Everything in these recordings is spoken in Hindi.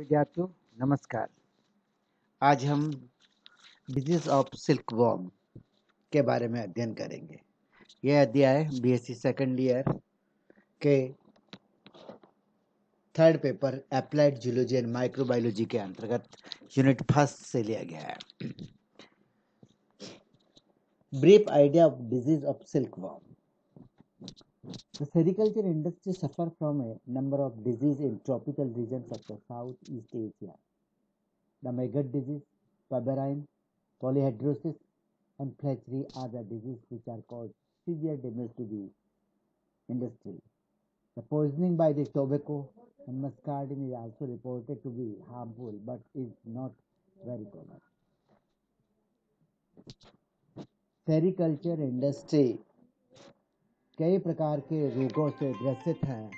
विद्यार्थियों नमस्कार आज हम डिजीज ऑफ सिल्क वॉम के बारे में अध्ययन करेंगे यह अध्याय बी सी सेकेंड ईयर के third paper applied zoology and microbiology के अंतर्गत यूनिट फर्स्ट से लिया गया है brief idea of disease of silk worm The sericulture industry suffers from a number of diseases in tropical regions of the Southeast Asia. The maggot disease, barberine, polyhydrosis, and flattery are the diseases which are caused severe damage to the industry. The poisoning by the tobacco and muscardine is also reported to be harmful but is not very common. Sericulture industry कई प्रकार के रोगों से ग्रसित है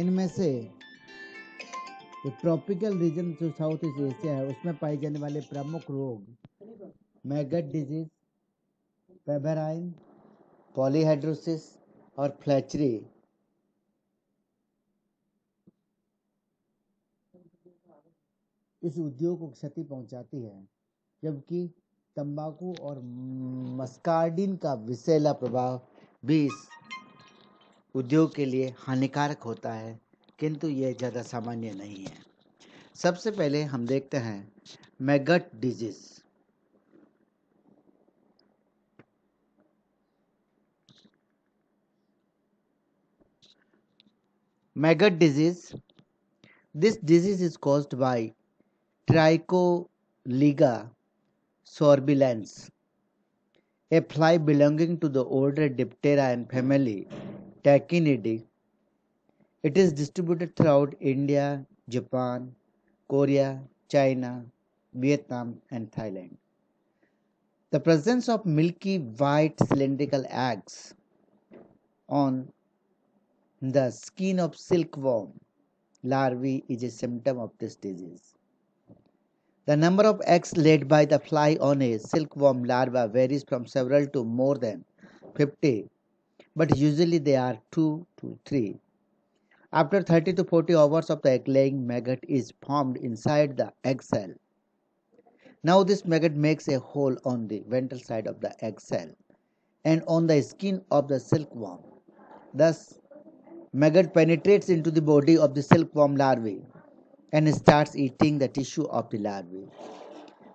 इनमें से जो ट्रॉपिकल रीजन जो साउथ ईस्ट एशिया है उसमें पाए जाने वाले प्रमुख रोग मैगट डिजीज पेबराइन पॉलीहाइड्रोसिस और फ्लैचरी इस उद्योग को क्षति पहुंचाती है जबकि तंबाकू और मस्कार्डिन का विषैला प्रभाव भी उद्योग के लिए हानिकारक होता है किंतु यह ज़्यादा सामान्य नहीं है सबसे पहले हम देखते हैं maggot disease maggot disease this disease is cause by Tricholyga sorbillans A fly belonging to the order Diptera and family Tachinidae. It is distributed throughout India, Japan, Korea, China, Vietnam, and Thailand. The presence of milky white cylindrical eggs on the skin of silkworm larvae is a symptom of this disease. The number of eggs laid by the fly on a silkworm larva varies from several to more than 50, but usually they are 2 to 3. After 30 to 40 hours of the egg laying, maggot is formed inside the egg cell. Now, this maggot makes a hole on the ventral side of the egg cell and on the skin of the silkworm. Thus, maggot penetrates into the body of the silkworm larvae and starts eating the tissue of the larvae.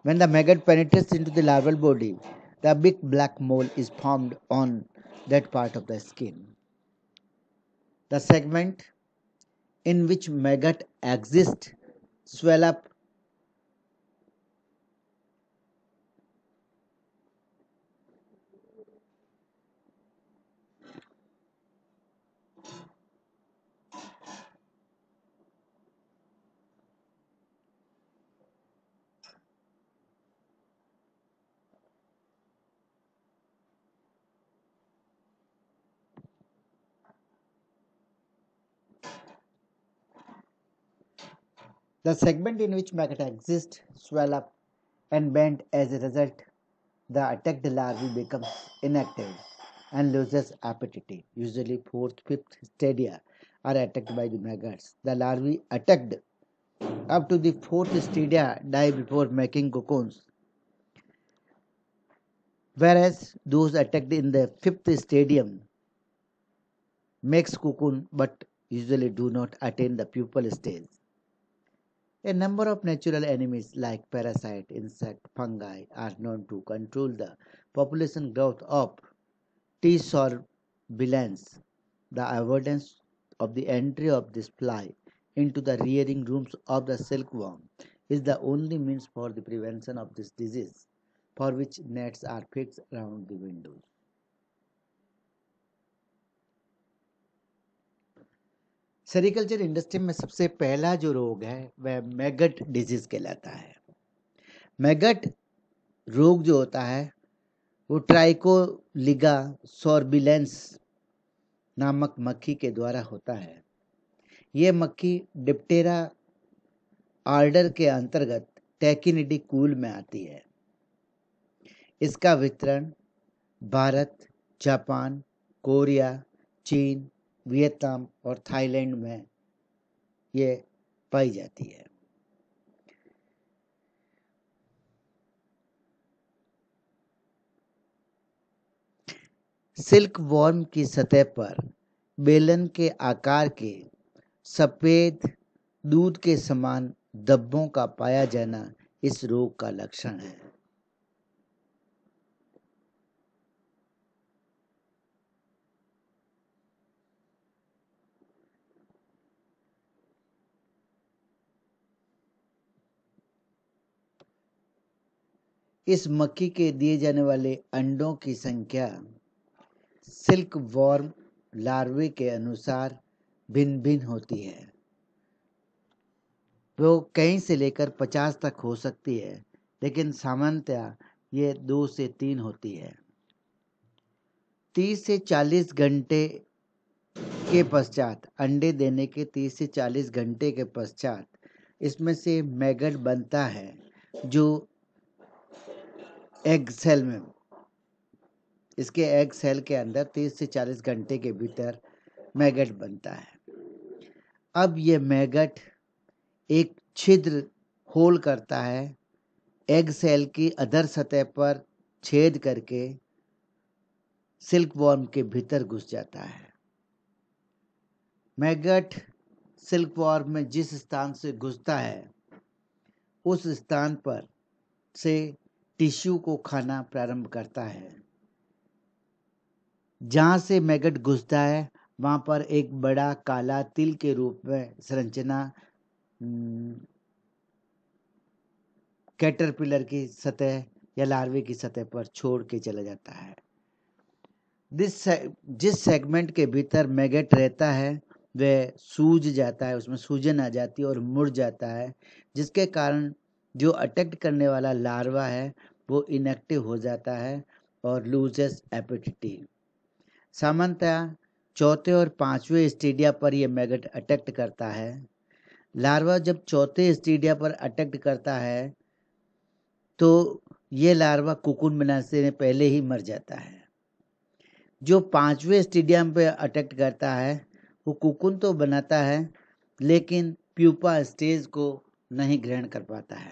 When the maggot penetrates into the larval body, the big black mole is formed on that part of the skin. The segment in which maggot exists swell up The segment in which maggots exist swell up and bend. As a result, the attacked larvae becomes inactive and loses appetite. Usually, fourth, fifth stadia are attacked by the maggots. The larvae attacked up to the fourth stadia die before making cocoons. Whereas those attacked in the fifth stadium makes cocoon but usually do not attain the pupal stage. A number of natural enemies like parasite, insect, fungi are known to control the population growth of T. sorbilans. The avoidance of the entry of this fly into the rearing rooms of the silkworm is the only means for the prevention of this disease for which nets are fixed around the windows. Sericulture industry में सबसे पहला जो रोग है वह मैगट डिजीज कहलाता है मैगट रोग जो होता है वो ट्राइकोलिगा सॉर्बिलेंस नामक मक्खी के द्वारा होता है ये मक्खी डिप्टेरा आर्डर के अंतर्गत टैकिनिडी कूल में आती है इसका वितरण भारत जापान कोरिया चीन वियतनाम और थाईलैंड में ये पाई जाती है सिल्क वॉर्म की सतह पर बेलन के आकार के सफ़ेद दूध के समान धब्बों का पाया जाना इस रोग का लक्षण है इस मक्खी के दिए जाने वाले अंडों की संख्या सिल्क वॉर्म लार्वे के अनुसार भिन्न भिन्न होती है वो कहीं से लेकर पचास तक हो सकती है लेकिन सामान्यतया ये दो से तीन होती है तीस से चालीस घंटे के पश्चात अंडे देने के तीस से चालीस घंटे के पश्चात इसमें से मैगट बनता है जो एग सेल में इसके एग सेल के अंदर 30 से 40 घंटे के भीतर मैगट बनता है अब ये मैगट एक छिद्र होल करता है एग सेल की अदर सतह पर छेद करके सिल्क वॉर्म के भीतर घुस जाता है मैगट सिल्क वॉर्म में जिस स्थान से घुसता है उस स्थान पर से टिश्यू को खाना प्रारंभ करता है जहाँ से मैगट घुसता है वहाँ पर एक बड़ा काला तिल के रूप में संरचना कैटरपिलर की सतह या लार्वे की सतह पर छोड़ के चला जाता है दिस जिस सेगमेंट के भीतर मैगेट रहता है वह सूज जाता है उसमें सूजन आ जाती है और मुड़ जाता है जिसके कारण जो अटैक्ट करने वाला लार्वा है वो इनएक्टिव हो जाता है और लूजेस एपिडिटी सामान्यतः चौथे और पांचवें स्टेडिया पर यह मैगट अटैक्ट करता है लार्वा जब चौथे स्टेडिया पर अटैक्ट करता है तो ये लार्वा कुकुन बनाने से पहले ही मर जाता है जो पांचवें स्टेडियम पर अटैक्ट करता है वो कुकुन तो बनाता है लेकिन प्यूपा स्टेज को नहीं ग्रहण कर पाता है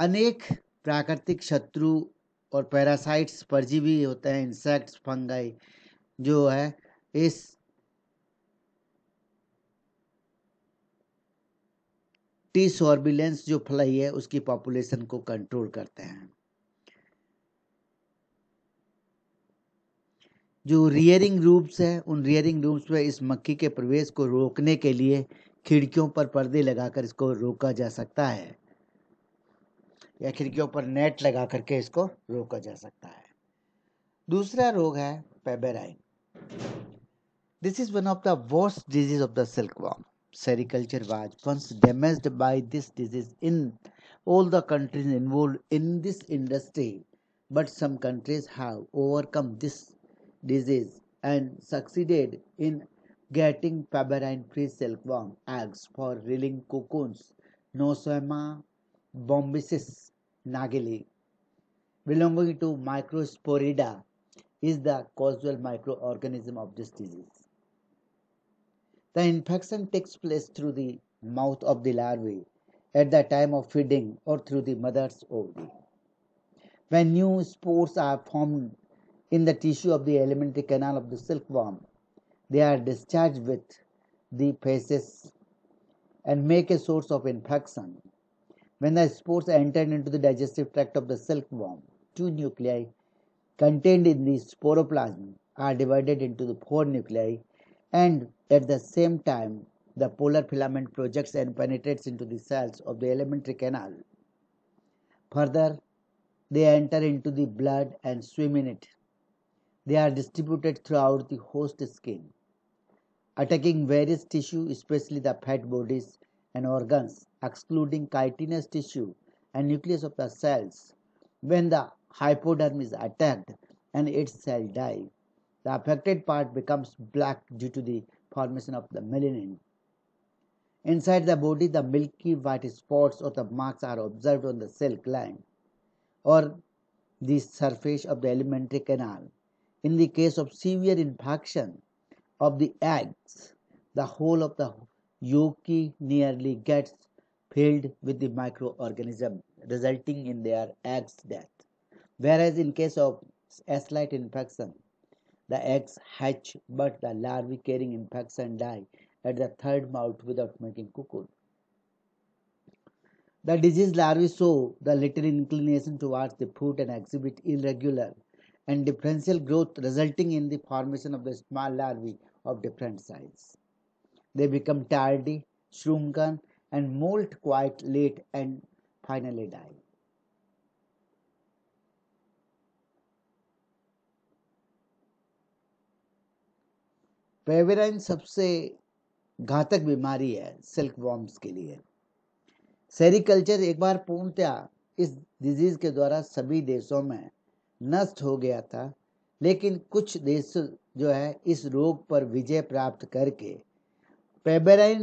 अनेक प्राकृतिक शत्रु और पैरासाइट्स परजीवी होते हैं इंसेक्ट्स फंगाई जो है इस टी सॉर्बिलेंस जो फ्लाई है उसकी पॉपुलेशन को कंट्रोल करते हैं जो रियरिंग रूम्स हैं उन रियरिंग रूम्स में इस मक्खी के प्रवेश को रोकने के लिए खिड़कियों पर पर्दे लगाकर इसको रोका जा सकता है या खिड़की ऊपर नेट लगा करके इसको रोका जा सकता है दूसरा रोग है pebrine this is one of the worst disease of the silk worm sericulture was once damaged by this disease in all the countries involve in this industry but some countries have overcome this disease and succeeded in getting pebrine free silk worm eggs for reeling cocoons Nosema bombicis nageli, belonging to Microsporida, is the causal microorganism of this disease. The infection takes place through the mouth of the larvae at the time of feeding or through the mother's ovary. When new spores are formed in the tissue of the alimentary canal of the silkworm, they are discharged with the feces and make a source of infection when the spores enter into the digestive tract of the silkworm, two nuclei contained in the sporoplasm are divided into the four nuclei and at the same time the polar filament projects and penetrates into the cells of the elementary canal. Further, they enter into the blood and swim in it. They are distributed throughout the host skin, attacking various tissues, especially the fat bodies and organs, excluding chitinous tissue and nucleus of the cells. When the hypoderm is attacked and its cell die, the affected part becomes black due to the formation of the melanin. Inside the body, the milky white spots or the marks are observed on the silk gland or the surface of the alimentary canal. In the case of severe infection of the eggs, the whole of the Yuki nearly gets filled with the microorganism, resulting in their egg's death. Whereas in case of a slight infection, the eggs hatch, but the larvae carrying infection die at the third moult without making cocoon. The diseased larvae show the little inclination towards the food and exhibit irregular and differential growth resulting in the formation of the small larvae of different size. They become tardy, shrunken, and molt quite late and finally die. Pebrine सबसे घातक बीमारी है सिल्क वॉर्म्स के लिए सेरिकल्चर एक बार पूर्णतया इस डिजीज के द्वारा सभी देशों में नष्ट हो गया था लेकिन कुछ देश जो है इस रोग पर विजय प्राप्त करके पेबेराइन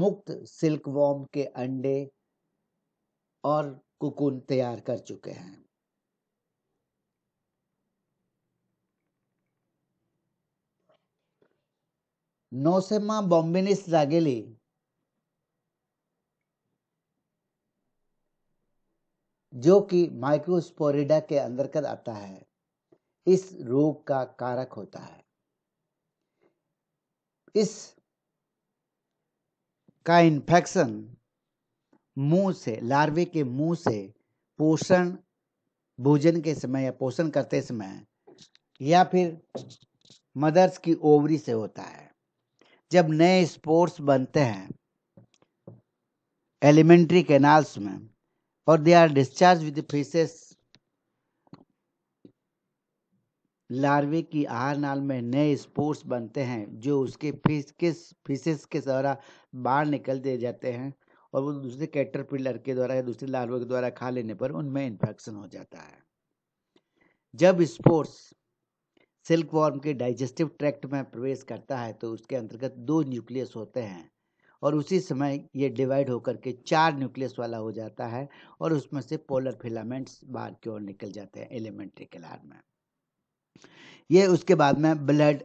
मुक्त सिल्कवॉर्म के अंडे और कुकुन तैयार कर चुके हैं नौसेमा बॉम्बिनिस रागेली जो कि माइक्रोस्पोरिडा के अंतर्गत आता है इस रोग का कारक होता है इस का इन्फेक्शन मुंह से लार्वे के मुंह से पोषण भोजन के समय या पोषण करते समय या फिर मदर्स की ओवरी से होता है जब नए स्पोर्ट्स बनते हैं एलिमेंट्री कैनाल्स में और they are discharge with faeces larvae की आहार नाल में नए स्पोर्ट्स बनते हैं जो उसके फिस किस फिशेस के द्वारा बाहर निकल दिए जाते हैं और वो दूसरे कैटरपिलर के द्वारा या दूसरे लार्वे के द्वारा खा लेने पर उनमें इन्फेक्शन हो जाता है जब स्पोर्ट्स सिल्क वॉर्म के डाइजेस्टिव ट्रैक्ट में प्रवेश करता है तो उसके अंतर्गत दो न्यूक्लियस होते हैं और उसी समय ये डिवाइड होकर के चार न्यूक्लियस वाला हो जाता है और उसमें से पोलर फिलामेंट्स बाहर की ओर निकल जाते हैं एलिमेंट्री कलार में ये उसके बाद में ब्लड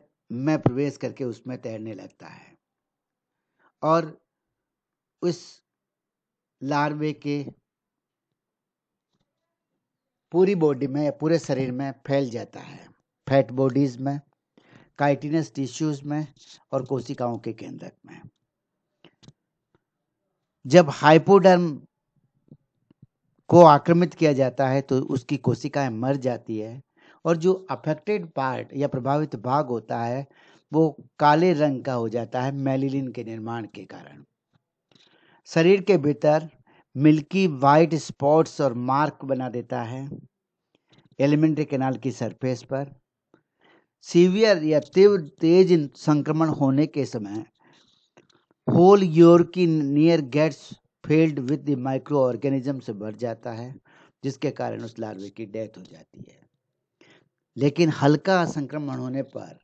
में प्रवेश करके उसमें तैरने लगता है और उस लार्वे के पूरी बॉडी में पूरे शरीर में फैल जाता है फैट बॉडीज में काइटिनस टिश्यूज में और कोशिकाओं के केंद्रक में जब हाइपोडर्म को आक्रमित किया जाता है तो उसकी कोशिकाएं मर जाती है और जो अफेक्टेड पार्ट या प्रभावित भाग होता है वो काले रंग का हो जाता है मेलिलिन के निर्माण के कारण शरीर के भीतर मिल्की वाइट स्पॉट्स और मार्क बना देता है एलिमेंट्री कैनाल की सरफेस पर सीवियर या तीव्र तेज संक्रमण होने के समय होल योर की near gets filled with the microorganism से भर जाता है जिसके कारण उस लार्वे की डेथ हो जाती है लेकिन हल्का संक्रमण होने पर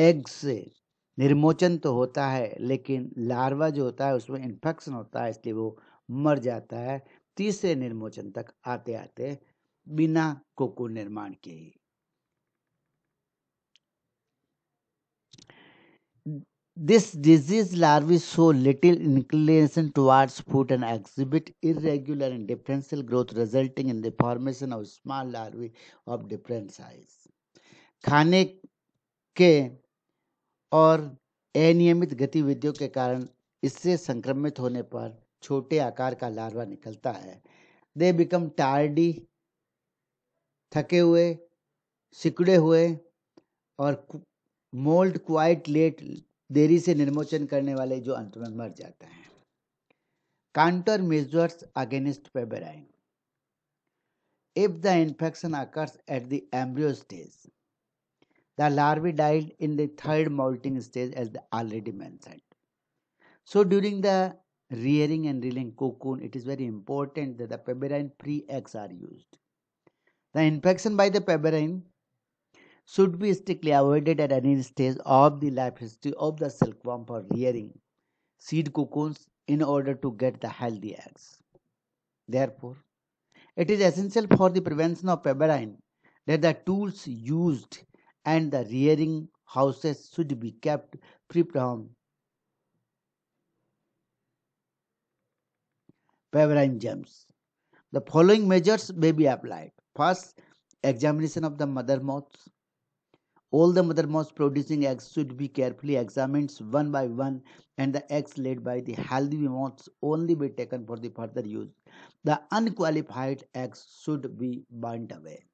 एग से निर्मोचन तो होता है लेकिन लार्वा जो होता है उसमें इन्फेक्शन होता है इसलिए वो मर जाता है तीसरे निर्मोचन तक आते आते बिना कोकुन निर्माण के ही This disease larvae show little inclination towards food and exhibit irregular and differential growth resulting in the formation of small larvae of different size. khane ke aur अनियमित gatividhiyon ke karan isse sankramit hone par chote aakar ka larva nikalta hai they become tardy thake hue sikde hue aur moult quite late देरी से निर्मोचन करने वाले जो अंत में मर जाते हैं counter measures against pebrine if the infection occurs at the embryo stage the larvae died in the third moulting stage as the already may so during the rearing and reeling cocoon it is very important the pebrine free eggs are use the infection by the pebrine should be strictly avoided at any stage of the life history of the silkworm for rearing seed cocoons in order to get the healthy eggs. Therefore, it is essential for the prevention of pebrine that the tools used and the rearing houses should be kept free from pebrine germs. The following measures may be applied. First, examination of the mother moths. All the mother moths producing eggs should be carefully examined one by one and the eggs laid by the healthy moths only be taken for the further use. The unqualified eggs should be burnt away.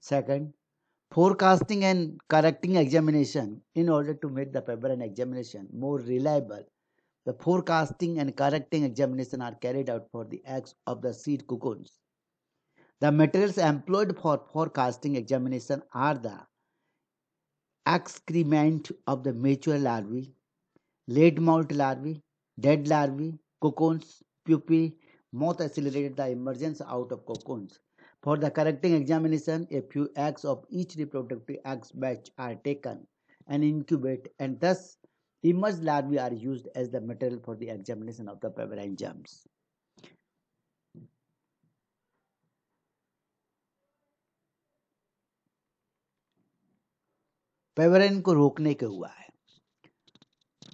Second, forecasting and correcting examination in order to make the paper and examination more reliable. The forecasting and correcting examination are carried out for the eggs of the seed cocoons. The materials employed for forecasting examination are the excrement of the mature larvae, late molt larvae, dead larvae, cocoons, pupae, moth accelerated the emergence out of cocoons. For the correcting examination, a few eggs of each reproductive egg batch are taken and incubate, and thus emerged larvae are used as the material for the examination of the pavilion germs. Pebrine को रोकने के हुआ है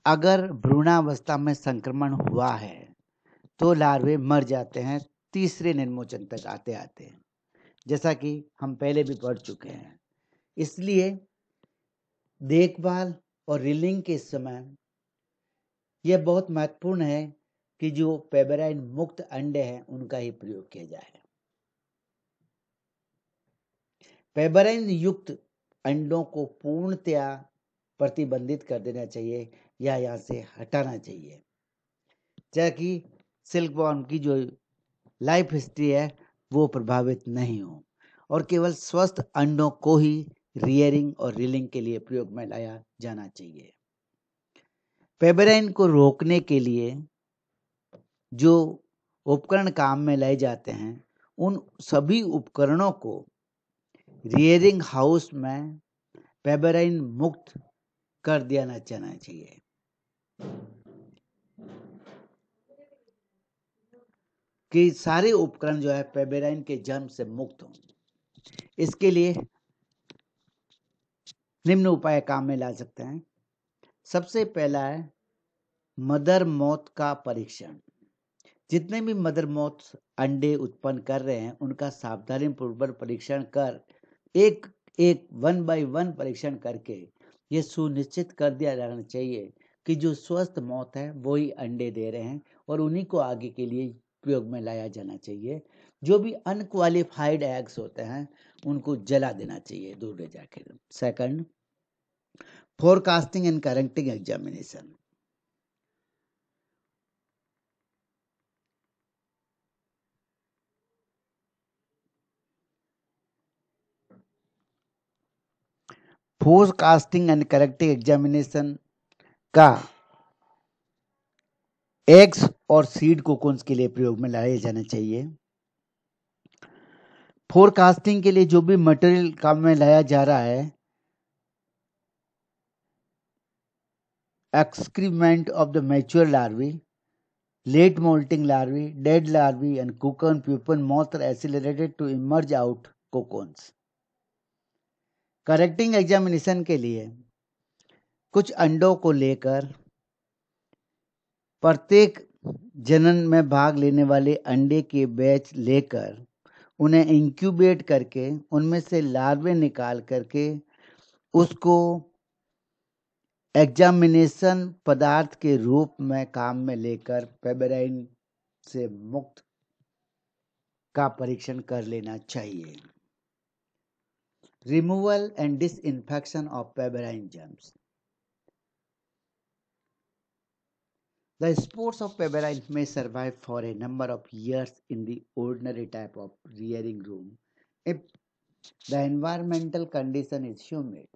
अगर भ्रूणावस्था में संक्रमण हुआ है तो लार्वे मर जाते हैं तीसरे निर्मोचन तक आते आते हैं जैसा कि हम पहले भी पढ़ चुके हैं इसलिए देखभाल और रिलिंग के समय यह बहुत महत्वपूर्ण है कि जो पेबराइन मुक्त अंडे हैं उनका ही प्रयोग किया जाए पेबराइन युक्त अंडों को पूर्णतया प्रतिबंधित कर देना चाहिए या यहाँ से हटाना चाहिए ताकि सिल्कबॉर्न की जो लाइफ हिस्ट्री है वो प्रभावित नहीं हो और केवल स्वस्थ अंडों को ही रियरिंग और रिलिंग के लिए प्रयोग में लाया जाना चाहिए पेबराइन को रोकने के लिए जो उपकरण काम में लाए जाते हैं उन सभी उपकरणों को रियरिंग हाउस में पेबराइन मुक्त कर दिया ना जाना चाहिए कि सारे उपकरण जो है पेबेराइन के जन्म से मुक्त हों इसके लिए निम्न उपाय काम में ला सकते हैं सबसे पहला है मदर मौत का परीक्षण जितने भी मदर मौत अंडे उत्पन्न कर रहे हैं उनका सावधानी पूर्वक परीक्षण कर एक एक वन बाय वन परीक्षण करके ये सुनिश्चित कर दिया जाना चाहिए कि जो स्वस्थ मौत है ही अंडे दे रहे हैं और उन्हीं को आगे के लिए प्रयोग में लाया जाना चाहिए जो भी अनक्वालिफाइड एग्स होते हैं उनको जला देना चाहिए दूर ले जाकर second forecasting and correcting examination forecasting and corrective examination का एक्स और सीड कोकोन्स के लिए प्रयोग में लाया जाना चाहिए फोरकास्टिंग के लिए जो भी मटेरियल काम में लाया जा रहा है excrement of the mature larvae late moulting larvae dead larvae and cocoon pupae moths isolated to emerge out cocoons correcting examination के लिए कुछ अंडों को लेकर प्रत्येक जनन में भाग लेने वाले अंडे के बैच लेकर उन्हें इंक्यूबेट करके उनमें से लार्वे निकाल करके उसको एग्जामिनेशन पदार्थ के रूप में काम में लेकर पेबराइन से मुक्त का परीक्षण कर लेना चाहिए removal and disinfection of pebrine germs. The spores of pebrine may survive for a number of years in the ordinary type of rearing room if the environmental condition is humid.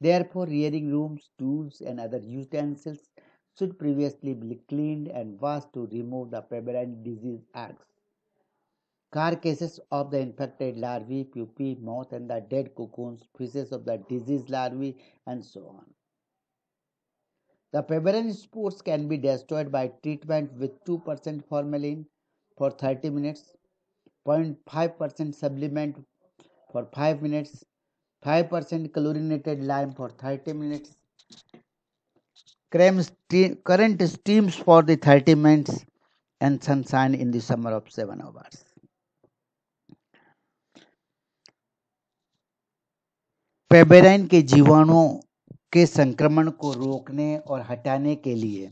Therefore, rearing rooms, tools, and other utensils should previously be cleaned and washed to remove the pebrine disease eggs. Carcasses of the infected larvae, pupae, moth, and the dead cocoons, feces of the diseased larvae, and so on. The pepperin spores can be destroyed by treatment with 2% formalin for 30 minutes, 0.5% sublimate for 5 minutes, 5% chlorinated lime for 30 minutes. Current steams for the 30 minutes and sunshine in the summer of 7 hours. पेबेराइन के जीवाणुओं के संक्रमण को रोकने और हटाने के लिए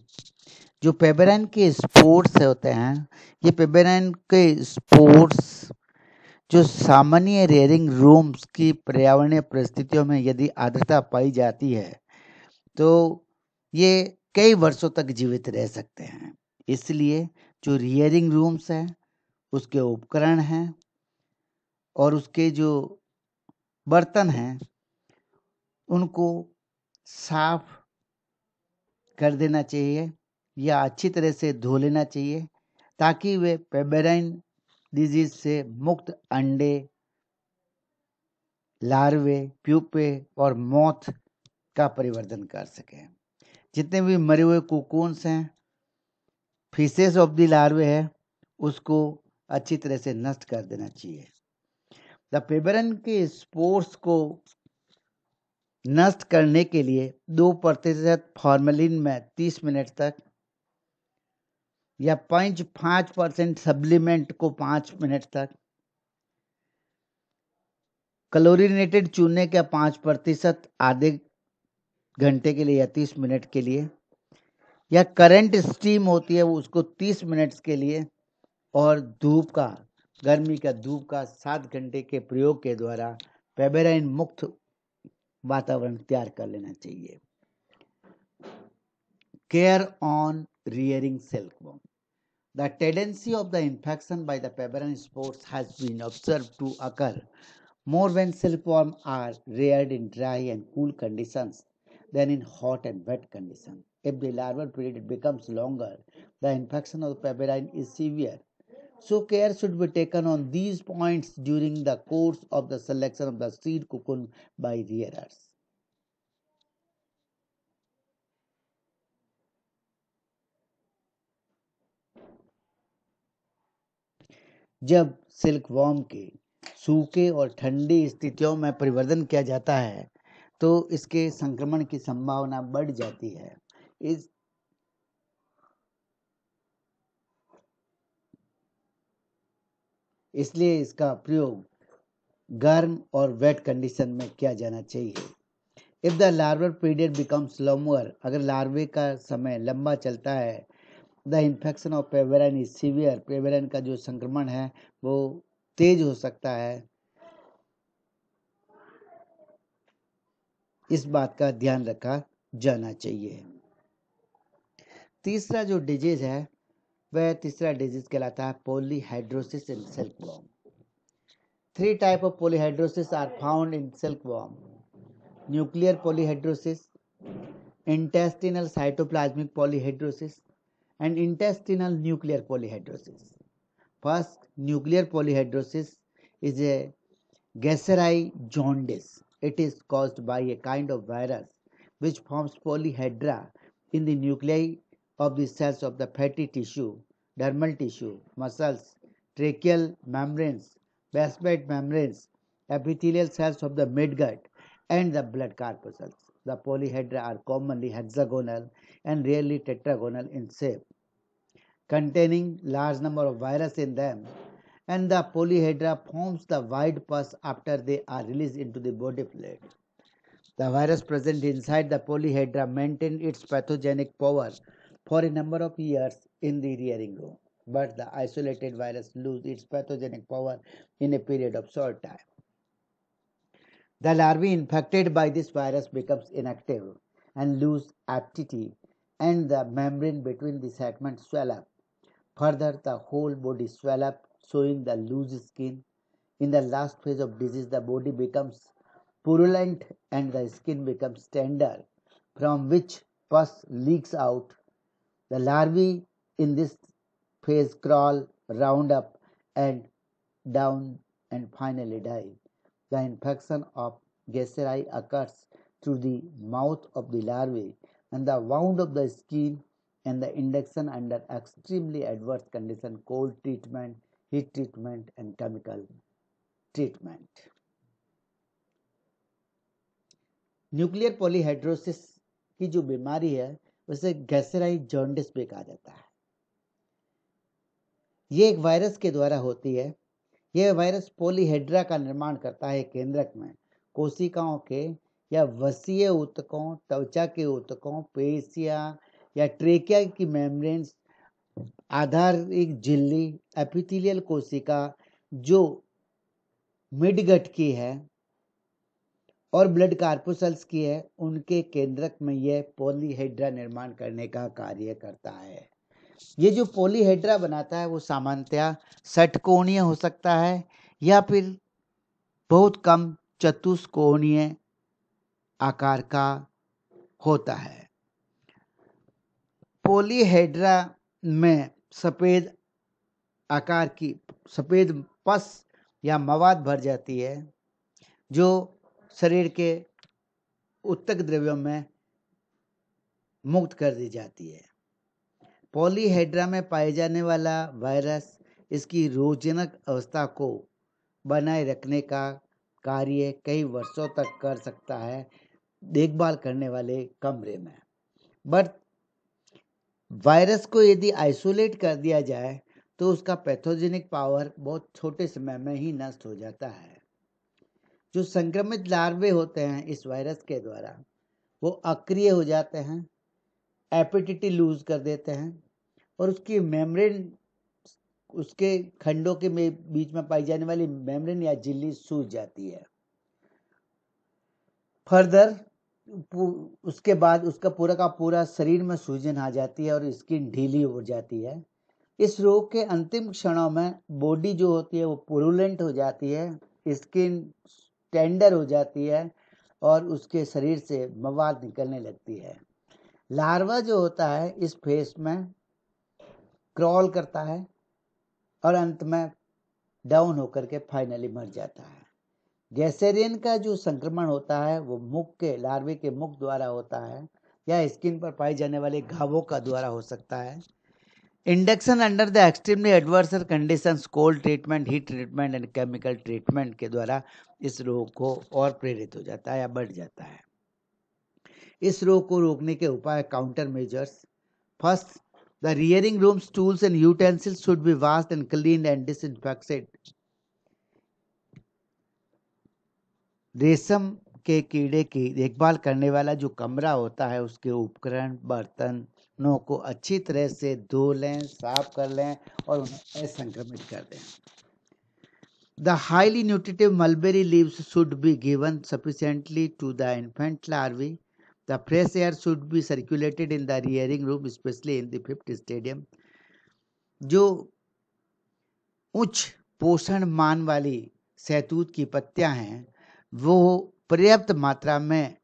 जो पेबेराइन के स्पोर्ट्स होते हैं ये पेबेराइन के स्पोर्ट्स जो सामान्य रेयरिंग रूम्स की पर्यावरणीय परिस्थितियों में यदि आर्द्रता पाई जाती है तो ये कई वर्षों तक जीवित रह सकते हैं इसलिए जो रियरिंग रूम्स हैं उसके उपकरण हैं और उसके जो बर्तन हैं उनको साफ कर देना चाहिए या अच्छी तरह से धो लेना चाहिए ताकि वे पेबेराइन डिजीज से मुक्त अंडे लार्वे प्यूपे और मौत का परिवर्तन कर सकें जितने भी मरे हुए कोकोन्स हैं फीसेस ऑफ द लार्वे है उसको अच्छी तरह से नष्ट कर देना चाहिए द पेबरन के स्पोर्ट्स को नष्ट करने के लिए दो प्रतिशत फॉर्मेलिन में तीस मिनट तक या पंच पाँच परसेंट सप्लीमेंट को पाँच मिनट तक क्लोरिनेटेड चूने का पाँच प्रतिशत आधे घंटे के लिए या तीस मिनट के लिए या करंट स्टीम होती है वो उसको तीस मिनट के लिए और धूप का गर्मी का धूप का सात घंटे के प्रयोग के द्वारा पेबेराइन मुक्त वातावरण तैयार कर लेना चाहिए care on rearing silk worm the tendency of the infection by the pebrine spores has been observe to occur more when silk worm are reared in dry and cool condition than in hot and wet condition if the larval period becomes longer the infection of the is severe So care should be taken on these points during the course of the selection of the seed cocoon by rearers. जब सिल्क वॉर्म के सूखे और ठंडी स्थितियों में परिवर्तन किया जाता है तो इसके संक्रमण की संभावना बढ़ जाती है इस इसलिए इसका प्रयोग गर्म और वेट कंडीशन में किया जाना चाहिए if the larval period becomes longer अगर लार्वे का समय लंबा चलता है the infection of pebrine is severe pebrine का जो संक्रमण है वो तेज हो सकता है इस बात का ध्यान रखा जाना चाहिए तीसरा जो डिजीज है वह तीसरा डिजीज कहलाता है polyhydrosis in silkworm three type of polyhydrosis are found in silkworm nuclear polyhydrosis intestinal cytoplasmic polyhydrosis and intestinal nuclear polyhydrosis. First, nuclear polyhydrosis is a Gesseri jaundice. It is caused by a kind of virus which forms polyhedra in the nuclei of the cells of the fatty tissue, dermal tissue, muscles, tracheal membranes, basement membranes, epithelial cells of the midgut, and the blood corpuscles. The polyhedra are commonly hexagonal and rarely tetragonal in shape, containing large number of viruses in them. And the polyhedra forms the wide pus after they are released into the body fluid. The virus present inside the polyhedra maintain its pathogenic power for a number of years in the rearing room, but the isolated virus loses its pathogenic power in a period of short time. The larvae infected by this virus becomes inactive and lose aptitude and the membrane between the segments swell up. Further, the whole body swell up, showing the loose skin. In the last phase of disease, the body becomes purulent and the skin becomes tender, from which pus leaks out the larvae in this phase crawl, round up and down, and finally die. The infection of Geyseria occurs through the mouth of the larvae and the wound of the skin and the induction under extremely adverse condition cold treatment heat treatment and chemical treatment Nuclear polyhedrosis की जो बीमारी है उसे गैसेराइड जॉन्डिस भी कहा जाता है ये एक वायरस के द्वारा होती है यह वायरस पोलीहेड्रा का निर्माण करता है केंद्रक में कोशिकाओं के या वसीय ऊतकों त्वचा के ऊतकों पेशिया या ट्रेकिया की मेम्ब्रेन्स आधार एक झिल्ली एपिथिलियल कोशिका जो मिडगट की है और ब्लड कार्पोसल्स की है उनके केंद्रक में यह पोलीहेड्रा निर्माण करने का कार्य करता है ये जो पोलीहेड्रा बनाता है वो सामान्यतया षटकोणीय हो सकता है या फिर बहुत कम चतुष्कोणीय आकार का होता है पोलीहेड्रा में सफ़ेद आकार की सफ़ेद पस या मवाद भर जाती है जो शरीर के उत्तक द्रव्यों में मुक्त कर दी जाती है पॉलीहेड्रा में पाए जाने वाला वायरस इसकी रोगजनक अवस्था को बनाए रखने का कार्य कई वर्षों तक कर सकता है देखभाल करने वाले कमरे में बट वायरस को यदि आइसोलेट कर दिया जाए तो उसका पैथोजेनिक पावर बहुत छोटे समय में ही नष्ट हो जाता है जो संक्रमित लार्वे होते हैं इस वायरस के द्वारा वो अक्रिय हो जाते हैं एपिटिटी लूज कर देते हैं और उसकी मेम्ब्रेन उसके खंडों के में बीच में पाई जाने वाली मेम्ब्रेन या झिल्ली सूज जाती है फर्दर उसके बाद उसका पूरा का पूरा शरीर में सूजन आ जाती है और स्किन ढीली हो जाती है इस रोग के अंतिम क्षणों में बॉडी जो होती है वो पुरुलेंट हो जाती है स्किन टेंडर हो जाती है और उसके शरीर से मवाद निकलने लगती है लार्वा जो होता है इस फेस में क्रॉल करता है और अंत में डाउन होकर के फाइनली मर जाता है गैसेरियन का जो संक्रमण होता है वो मुख के लार्वे के मुख द्वारा होता है या स्किन पर पाई जाने वाले घावों का द्वारा हो सकता है induction under the extremely adverse condition cold treatment heat treatment and chemical treatment के द्वारा इस रोग को और प्रेरित हो जाता है या बढ़ जाता है इस रोग को रोकने के उपाय counter measures first the rearing rooms tools and utensils should be washed and clean and disinfected रेशम के कीड़े की देखभाल करने वाला जो कमरा होता है उसके उपकरण बर्तन नोक को अच्छी तरह से धो लें साफ कर लें और उन्हें संक्रमित कर दें the highly nutritive mulberry leaves should be given sufficiently to the infant larvae the fresh air should be circulated in the rearing room specially in the fifth stadium जो उच्च पोषण मान वाली सैतूत की पत्तियां हैं वो पर्याप्त मात्रा में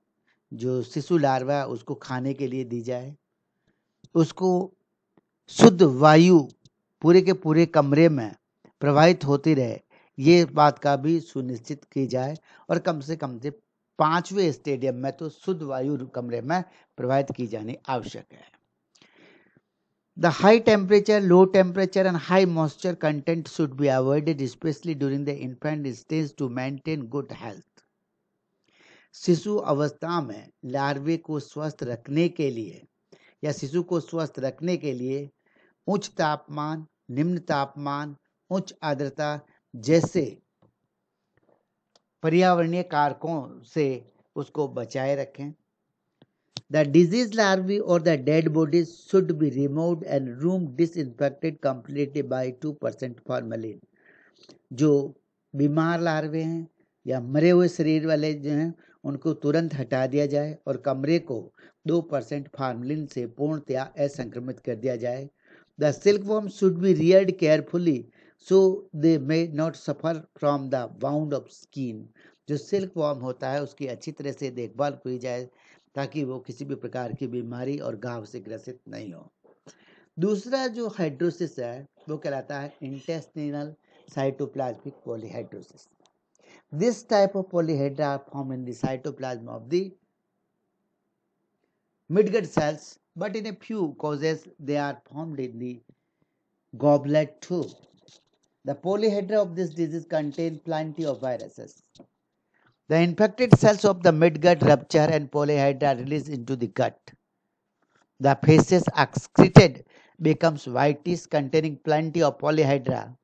जो शिशु लार्वा उसको खाने के लिए दी जाए उसको शुद्ध वायु पूरे के पूरे कमरे में प्रवाहित होती रहे ये बात का भी सुनिश्चित की जाए और कम से कम से पांचवें स्टेडियम में तो शुद्ध वायु कमरे में प्रवाहित की जानी आवश्यक है the high temperature low temperature and high moisture content should be avoided specially during the infant stage to maintain good health शिशु अवस्था में लार्वे को स्वस्थ रखने के लिए या शिशु को स्वस्थ रखने के लिए उच्च तापमान निम्न तापमान उच्च आर्द्रता जैसे पर्यावरणीय कारकों से उसको बचाए रखें द डिजीज लार्वी और the dead bodies should be remove and room disinfected completely by two percent formalin जो बीमार लार्वे हैं या मरे हुए शरीर वाले जो हैं उनको तुरंत हटा दिया जाए और कमरे को दो परसेंट फार्मलिन से पूर्णतया असंक्रमित कर दिया जाए the silk silkworm should be reared carefully so they may not suffer from the bound of skin जो सिल्क वॉर्म होता है उसकी अच्छी तरह से देखभाल की जाए ताकि वो किसी भी प्रकार की बीमारी और घाव से ग्रसित नहीं हो दूसरा जो हाइड्रोसिस है वो कहलाता है intestinal cytoplasmic polyhedrosis This type of polyhedra are formed in the cytoplasm of the midgut cells, but in a few causes they are formed in the goblet too. The polyhedra of this disease contain plenty of viruses. The infected cells of the midgut rupture and polyhedra release into the gut. The feces excreted becomes whitish containing plenty of polyhedra.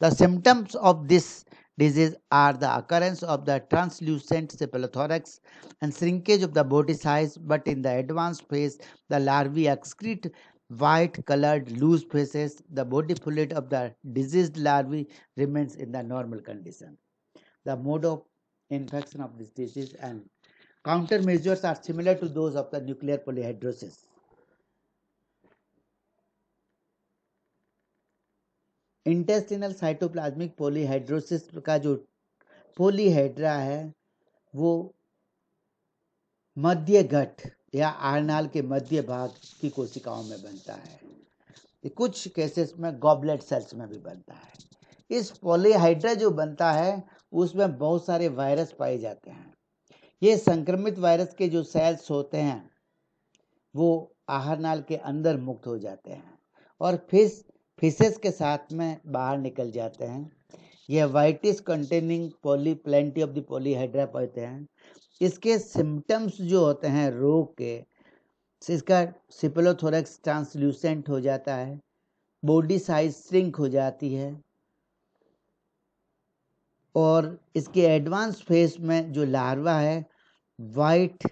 The symptoms of this disease are the occurrence of the translucent cephalothorax and shrinkage of the body size but in the advanced phase the larvae excrete white colored loose faces the body fluid of the diseased larvae remains in the normal condition the mode of infection of this disease and countermeasures are similar to those of the nuclear polyhydrosis intestinal cytoplasmic polyhedrosis का जो पोलीहाइड्रा है वो मध्य घट या आरनाल के मध्य भाग की कोशिकाओं में बनता है कुछ केसेस में गॉबलेट सेल्स में भी बनता है इस पोलीहाइड्रा जो बनता है उसमें बहुत सारे वायरस पाए जाते हैं ये संक्रमित वायरस के जो सेल्स होते हैं वो आहार नाल के अंदर मुक्त हो जाते हैं और फिर फिशेस के साथ में बाहर निकल जाते हैं यह whitish containing poly plenty of the polyhedra पड़ते हैं इसके सिम्टम्स जो होते हैं रोग के इसका सिपलोथोरेक्स ट्रांसल्यूसेंट हो जाता है बॉडी साइज श्रिंक हो जाती है और इसके एडवांस फेज में जो लार्वा है वाइट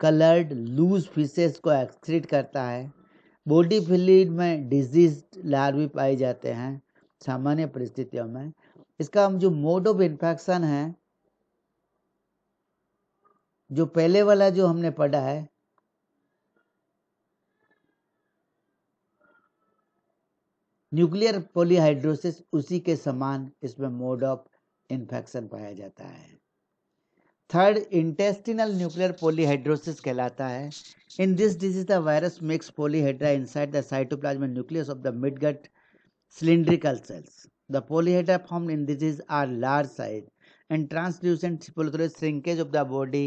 कलर्ड लूज फिशेस को एक्सक्रीट करता है बॉडी फील्ड में डिजीज लार्वी पाए जाते हैं सामान्य परिस्थितियों में इसका हम जो मोड ऑफ इन्फेक्शन है जो पहले वाला जो हमने पढ़ा है न्यूक्लियर पोलीहाइड्रोसिस उसी के समान इसमें मोड ऑफ इन्फेक्शन पाया जाता है थर्ड इंटेस्टिनल न्यूक्लियर पोलीहाइड्रोसिस कहलाता है in this disease the virus makes polyhedra inside the cytoplasm nucleus of the midgut cylindrical cells the polyhedra form in disease are large size and translucent shrinkage of the body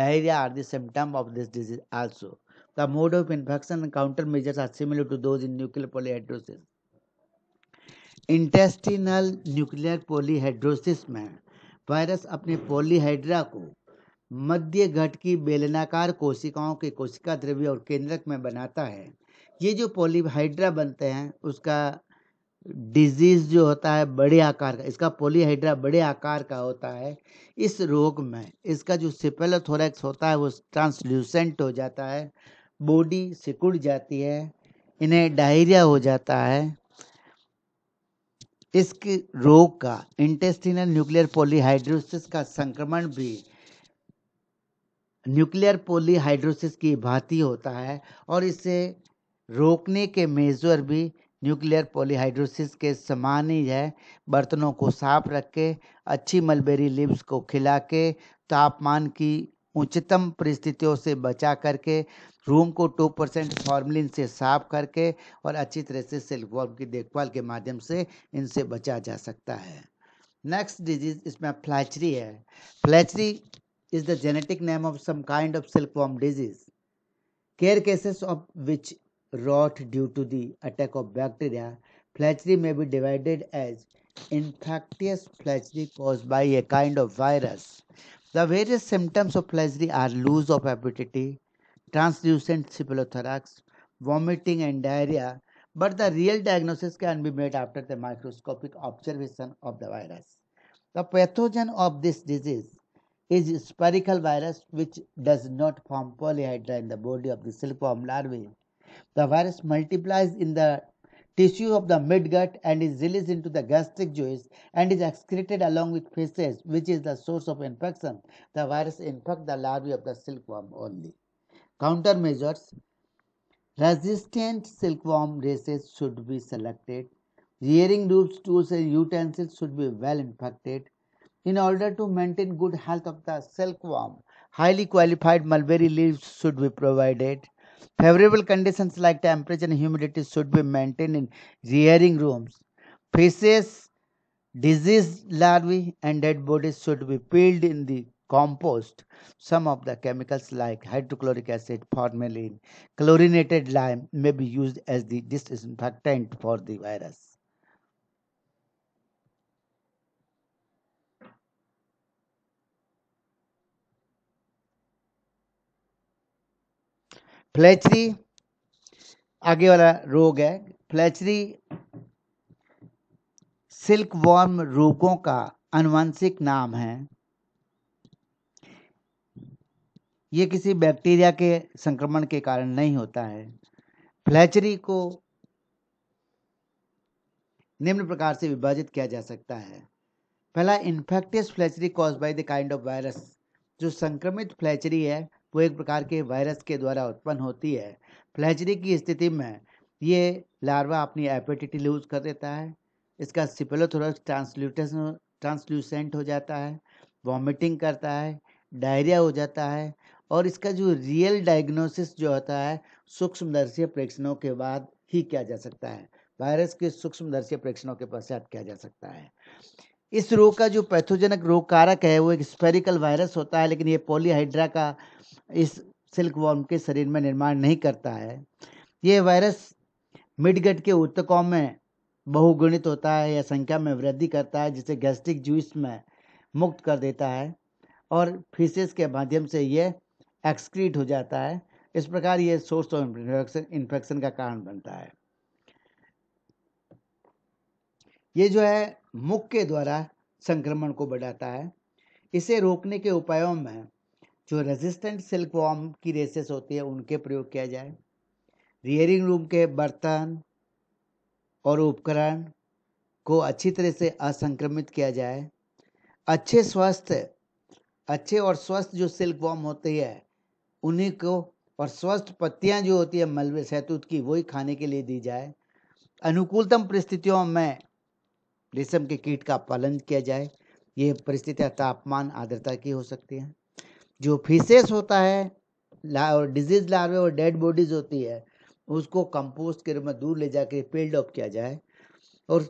diarrhoea are the symptom of this disease also the mode of infection counter measures are similar to those in nuclear polyhedrosis intestinal nuclear polyhedrosis में वायरस अपने पोलीहाइड्रा को मध्य घट की बेलनाकार कोशिकाओं के कोशिका द्रव्य और केंद्रक में बनाता है ये जो पोलीहाइड्रा बनते हैं उसका डिजीज जो होता है बड़े आकार का इसका पोलीहाइड्रा बड़े आकार का होता है इस रोग में इसका जो सिपेलोथोरैक्स होता है वो ट्रांसल्यूसेंट हो जाता है बॉडी सिकुड़ जाती है इन्हें डायरिया हो जाता है इस रोग का इंटेस्टिनल न्यूक्लियर पोलीहाइड्रोसिस का संक्रमण भी न्यूक्लियर पोलीहाइड्रोसिस की भांति होता है और इसे रोकने के मेजर भी न्यूक्लियर पोलीहाइड्रोसिस के समान ही है बर्तनों को साफ रख के अच्छी मलबेरी लिप्स को खिला के तापमान की उच्चतम परिस्थितियों से बचा करके रूम को टू परसेंट फॉर्मलिन से साफ करके और अच्छी तरह से सिल्क वर्म की देखभाल के माध्यम से इनसे बचा जा सकता है नेक्स्ट डिजीज इसमें फ्लैचरी है flacherie is the genetic name of some kind of silk worm disease care cases of which rot due to the attack of bacteria flacherie में be divided as infectious flacherie cause by a kind of virus The various symptoms of pleurisy are loss of appetite, translucent cephalothorax, vomiting and diarrhea, but the real diagnosis can be made after the microscopic observation of the virus. The pathogen of this disease is spherical virus which does not form polyhedra in the body of the silkworm larvae. The virus multiplies in the tissue of the midgut and is released into the gastric juice and is excreted along with feces, which is the source of infection. The virus infects the larvae of the silkworm only. Countermeasures Resistant silkworm races should be selected. Rearing loops, tools, and utensils should be well infected. In order to maintain good health of the silkworm, highly qualified mulberry leaves should be provided. Favorable conditions like temperature and humidity should be maintained in rearing rooms. Feces, diseased larvae, and dead bodies should be peeled in the compost. Some of the chemicals like hydrochloric acid, formalin, chlorinated lime may be used as the disinfectant for the virus. Flacherie आगे वाला रोग है फ्लैचरी सिल्क वॉर्म रोगों का अनुवांशिक नाम है ये किसी बैक्टीरिया के संक्रमण के कारण नहीं होता है फ्लैचरी को निम्न प्रकार से विभाजित किया जा सकता है पहला infectious flacherie cause by the kind of virus जो संक्रमित फ्लैचरी है वो एक प्रकार के वायरस के द्वारा उत्पन्न होती है फ्लैचरी की स्थिति में ये लार्वा अपनी एपेटिटी लूज कर देता है इसका सिपेलोथोरस ट्रांसल्यूटेशन ट्रांसल्यूसेंट हो जाता है वॉमिटिंग करता है डायरिया हो जाता है और इसका जो रियल डायग्नोसिस जो होता है दर्शीय प्रेक्षणों के बाद ही किया जा सकता है वायरस के दर्शीय प्रेक्षणों के पश्चात किया जा सकता है इस रोग का जो पैथोजेनिक रोग कारक है वो एक स्पेरिकल वायरस होता है लेकिन ये पोलीहाइड्रा का इस सिल्क वॉर्म के शरीर में निर्माण नहीं करता है ये वायरस मिडगट के उत्तकों में बहुगुणित होता है या संख्या में वृद्धि करता है जिसे गैस्ट्रिक जूस में मुक्त कर देता है और फीसेस के माध्यम से ये एक्सक्रीट हो जाता है इस प्रकार ये सोर्स ऑफ इन्फेक्शन का कारण बनता है ये जो है मुख के द्वारा संक्रमण को बढ़ाता है इसे रोकने के उपायों में जो रेजिस्टेंट सिल्क वॉर्म की रेसेस होती है उनके प्रयोग किया जाए रियरिंग रूम के बर्तन और उपकरण को अच्छी तरह से असंक्रमित किया जाए अच्छे स्वस्थ अच्छे और स्वस्थ जो सिल्क वॉर्म होती है उन्हीं को और स्वस्थ पत्तियां जो होती है मलबे सेतूत की वही खाने के लिए दी जाए अनुकूलतम परिस्थितियों में रेशम के कीट का पालन किया जाए ये परिस्थितियाँ तापमान आर्द्रता की हो सकती हैं जो फीसेस होता है और डिजीज लार्वे और डेड बॉडीज होती है उसको कंपोस्ट के रूप में दूर ले जाकर पेल्ड ऑफ किया जाए और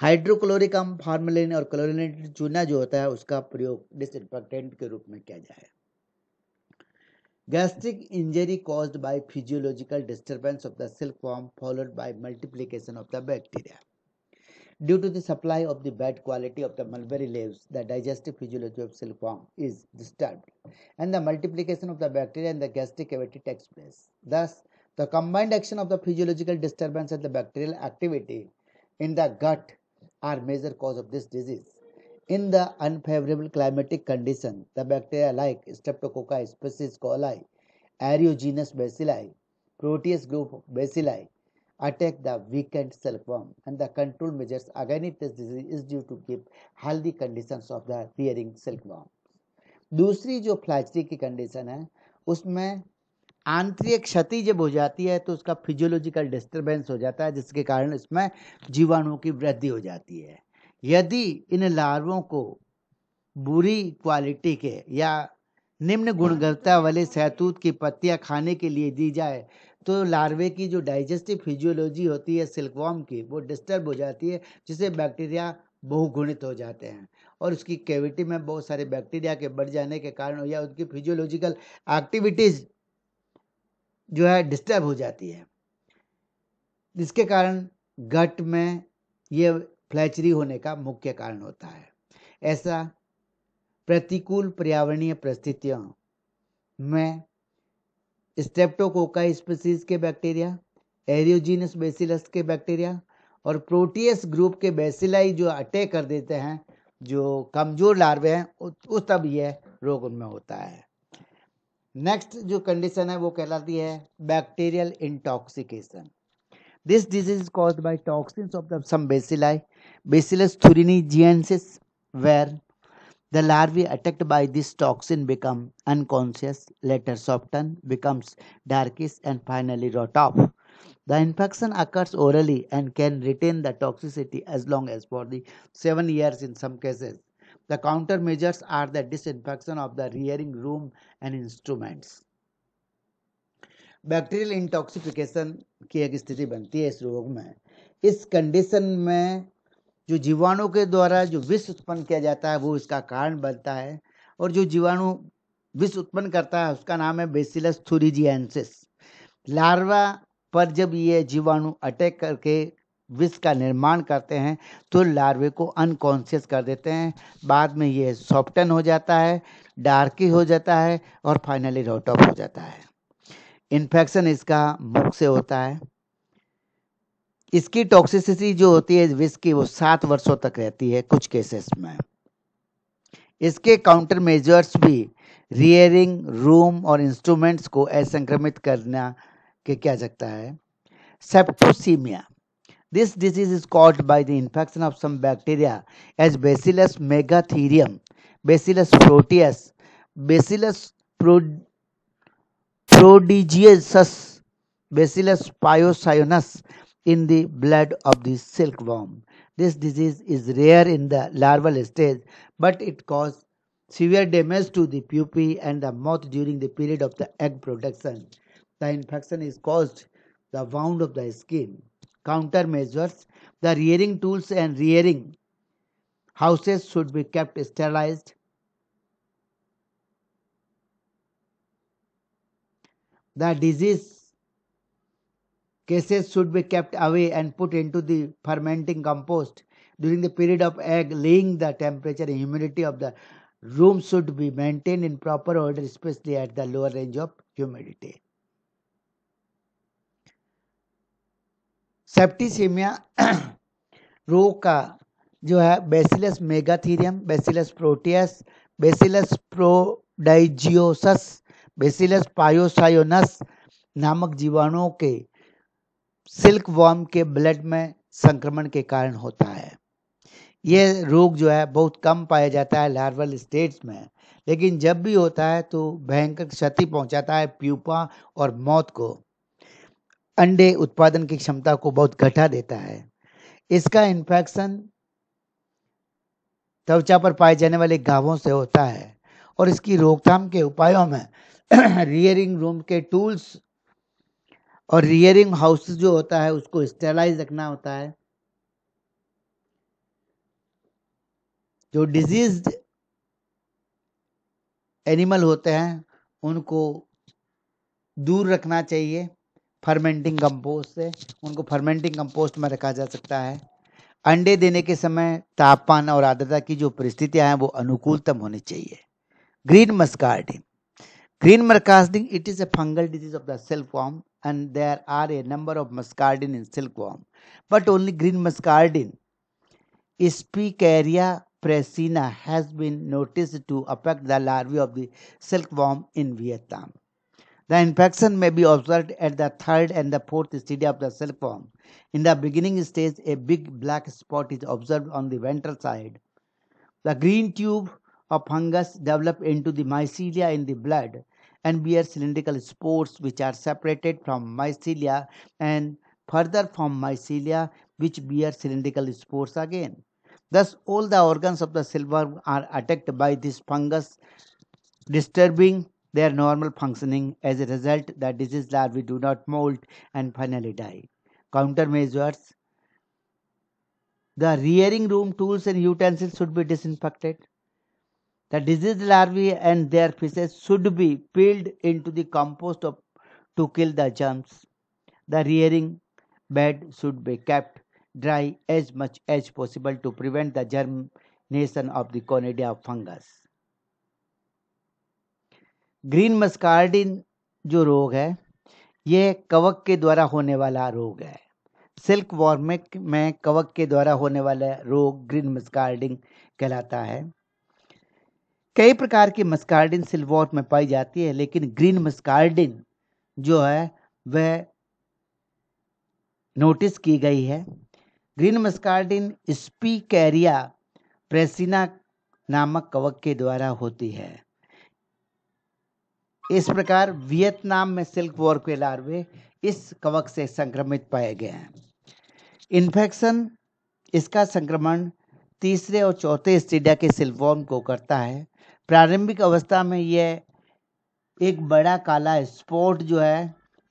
हाइड्रोक्लोरिक फार्मलिन और क्लोरिनेटेड चूना जो होता है उसका प्रयोग डिसइनफेक्टेंट के रूप में किया जाए gastric injury caused by physiological disturbance of the silk form followed by multiplication of the bacteria Due to the supply of the bad quality of the mulberry leaves, the digestive physiology of silkworm is disturbed and the multiplication of the bacteria in the gastric cavity takes place. Thus, the combined action of the physiological disturbance and the bacterial activity in the gut are major cause of this disease. In the unfavorable climatic condition, the bacteria like Streptococci, species coli, Aerogenus bacilli, Proteus group of bacilli, attack the weakened silk worm, and the control measures against this disease is due to give healthy conditions of the rearing silk worm. दूसरी जो फ्लैचरी की कंडीशन है उसमें आंतरिक क्षति जब हो जाती है तो उसका फिजियोलॉजिकल डिस्टरबेंस हो जाता है जिसके कारण इसमें जीवाणुओं की वृद्धि हो जाती है यदि इन लार्वों को बुरी क्वालिटी के या निम्न गुणवत्ता वाले सैतूत की पत्तियां खाने के लिए दी जाए तो लार्वे की जो डाइजेस्टिव फिजियोलॉजी होती है सिल्कवॉम की वो डिस्टर्ब हो जाती है जिससे बैक्टीरिया बहुगुणित हो जाते हैं और उसकी कैविटी में बहुत सारे बैक्टीरिया के बढ़ जाने के कारण या उनकी फिजियोलॉजिकल एक्टिविटीज़ जो है डिस्टर्ब हो जाती है जिसके कारण गट में ये फ्लैचरी होने का मुख्य कारण होता है ऐसा प्रतिकूल पर्यावरणीय परिस्थितियों में स्टेप्टोकोका स्पीसीज के बैक्टीरिया एरियोजीनस बेसिलस के बैक्टीरिया और प्रोटीएस ग्रुप के बेसिलाई जो अटैक कर देते हैं जो कमज़ोर लार्वे हैं उस तब यह रोग उनमें होता है नेक्स्ट जो कंडीशन है वो कहलाती है bacterial intoxication this disease is cause by toxin of the some bacilli bacillus thuringiensis were The larvae attacked by this toxin become unconscious, later soften, becomes darkish, and finally rot off. The infection occurs orally and can retain the toxicity as long as for the seven years in some cases. The countermeasures are the disinfection of the rearing room and instruments. Bacterial intoxication की एक स्थिति बनती है इस रोग में इस कंडीशन में जो जीवाणु के द्वारा जो विष उत्पन्न किया जाता है वो इसका कारण बनता है और जो जीवाणु विष उत्पन्न करता है उसका नाम है बेसिलस थुरिजियंसिस लार्वा पर जब ये जीवाणु अटैक करके विष का निर्माण करते हैं तो लार्वे को अनकॉन्शियस कर देते हैं बाद में ये सॉफ्टन हो जाता है डार्की हो जाता है और फाइनली रोटॉप हो जाता है इन्फेक्शन इसका मुख से होता है इसकी टॉक्सिसिटी जो होती है विष की वो सात वर्षों तक रहती है कुछ केसेस में इसके काउंटर मेजर्स भी रियरिंग रूम और इंस्ट्रूमेंट्स को असंक्रमित करना के क्या सकता है septicaemia this disease is cause by the infection of some bacteria as bacillus megatherium bacillus proteus bacillus prodigiosus bacillus pyocyaneus in the blood of the silkworm. This disease is rare in the larval stage, but it causes severe damage to the pupae and the moth during the period of the egg production. The infection is caused the wound of the skin. Countermeasures The rearing tools and rearing houses should be kept sterilized. The disease Cases should be kept away and put into the fermenting compost. During the period of egg laying, the temperature and humidity of the room should be maintained in proper order, especially at the lower range of humidity. Septicemia, Roka, का जो है megatherium, Bacillus proteus, Bacillus bacillus Bacillus bacillus नामक जीवाणुओं के सिल्क वॉर्म के ब्लड में संक्रमण के कारण होता है ये रोग जो है बहुत कम पाया जाता है लार्वल स्टेज में लेकिन जब भी होता है तो भयंकर क्षति पहुंचाता है प्यूपा और मौत को अंडे उत्पादन की क्षमता को बहुत घटा देता है इसका इन्फेक्शन त्वचा पर पाए जाने वाले घावों से होता है और इसकी रोकथाम के उपायों में रियरिंग रूम के टूल्स और रियरिंग हाउस जो होता है उसको स्टेलाइज रखना होता है जो डिजीज एनिमल होते हैं उनको दूर रखना चाहिए फर्मेंटिंग कंपोस्ट से उनको फर्मेंटिंग कंपोस्ट में रखा जा सकता है अंडे देने के समय तापमान और आर्द्रता की जो परिस्थितियां हैं वो अनुकूलतम होनी चाहिए green muscardine green muscardine it is a fungal disease of the cell form and there are a number of muscardin in silkworm, but only green muscardin. Spicaria praesina has been noticed to affect the larvae of the silkworm in Vietnam. The infection may be observed at the third and the fourth stage of the silkworm. In the beginning stage, a big black spot is observed on the ventral side. The green tube of fungus develop into the mycelia in the blood and bear cylindrical spores which are separated from mycelia and further from mycelia which bear cylindrical spores again. Thus, all the organs of the silkworm are attacked by this fungus, disturbing their normal functioning. As a result, the disease larvae do not molt and finally die. Countermeasures The rearing room tools and utensils should be disinfected. The diseased larvae and their feces should be peeled into the compost of, to kill the germs. The rearing bed should be kept dry as much as possible to prevent the germination of the conidia fungus. green muscardine जो रोग है यह कवक के द्वारा होने वाला रोग है सिल्क वॉर्मिक में कवक के द्वारा होने वाला रोग ग्रीन मस्कार्डिंग कहलाता है कई प्रकार की मस्कार्डिन सिल्वॉट में पाई जाती है लेकिन ग्रीन मस्कार्डिन जो है वह नोटिस की गई है ग्रीन मस्कार्डिन स्पीकैरिया प्रेसिना नामक कवक के द्वारा होती है इस प्रकार वियतनाम में सिल्क वॉर के लार्वे इस कवक से संक्रमित पाए गए हैं इन्फेक्शन इसका संक्रमण तीसरे और चौथे स्टेडिया के सिल्वॉर्म को करता है प्रारंभिक अवस्था में यह एक बड़ा काला स्पॉट जो है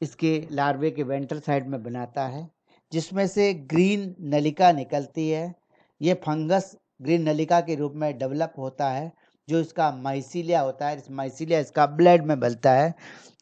इसके लार्वे के वेंट्रल साइड में बनाता है जिसमें से ग्रीन नलिका निकलती है यह फंगस ग्रीन नलिका के रूप में डेवलप होता है जो इसका माइसिलिया होता है इस माइसिलिया इसका ब्लड में बलता है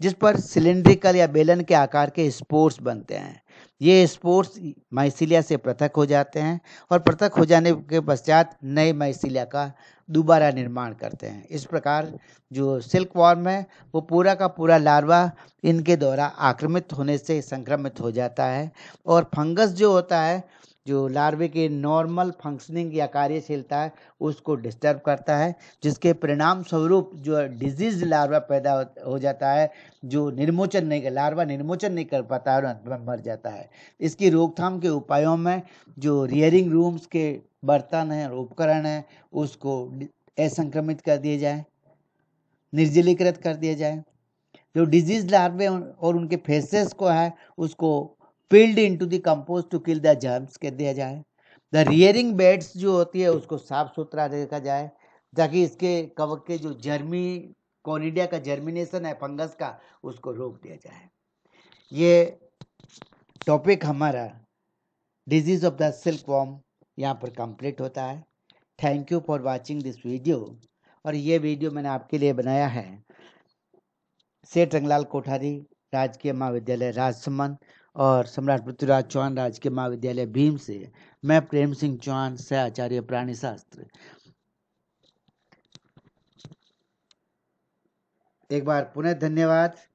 जिस पर सिलेंड्रिकल या बेलन के आकार के स्पोर्ट्स बनते हैं ये स्पोर्ट्स माइसिलिया से पृथक हो जाते हैं और पृथक हो जाने के पश्चात नए माइसिलिया का दोबारा निर्माण करते हैं इस प्रकार जो सिल्क वॉर्म है वो पूरा का पूरा लार्वा इनके द्वारा आक्रमित होने से संक्रमित हो जाता है और फंगस जो होता है जो लार्वे के नॉर्मल फंक्शनिंग या कार्यशीलता है उसको डिस्टर्ब करता है जिसके परिणाम स्वरूप जो डिजीज लार्वा पैदा हो जाता है जो निर्मोचन नहीं लार्वा निर्मोचन नहीं कर पाता है और मर जाता है इसकी रोकथाम के उपायों में जो रियरिंग रूम्स के बर्तन हैं और उपकरण हैं उसको असंक्रमित कर दिया जाए निर्जलीकृत कर दिया जाए जो डिजीज लार्वे और उनके फेसेस को है उसको filled into compost to kill the germs कर दिया जाए द रियरिंग बेड्स जो होती है उसको साफ सुथरा रखा जाए ताकि इसके कवक के जो जर्मी कॉनिडिया का जर्मिनेशन है फंगस का उसको रोक दिया जाए ये टॉपिक हमारा disease of the silkworm यहाँ पर कंप्लीट होता है thank you for watching this video और ये वीडियो मैंने आपके लिए बनाया है सेठ रंगलाल कोठारी राजकीय महाविद्यालय राजसमंद और सम्राट पृथ्वीराज चौहान राजकीय महाविद्यालय भीम से मैं प्रेम सिंह चौहान से आचार्य प्राणी शास्त्र एक बार पुनः धन्यवाद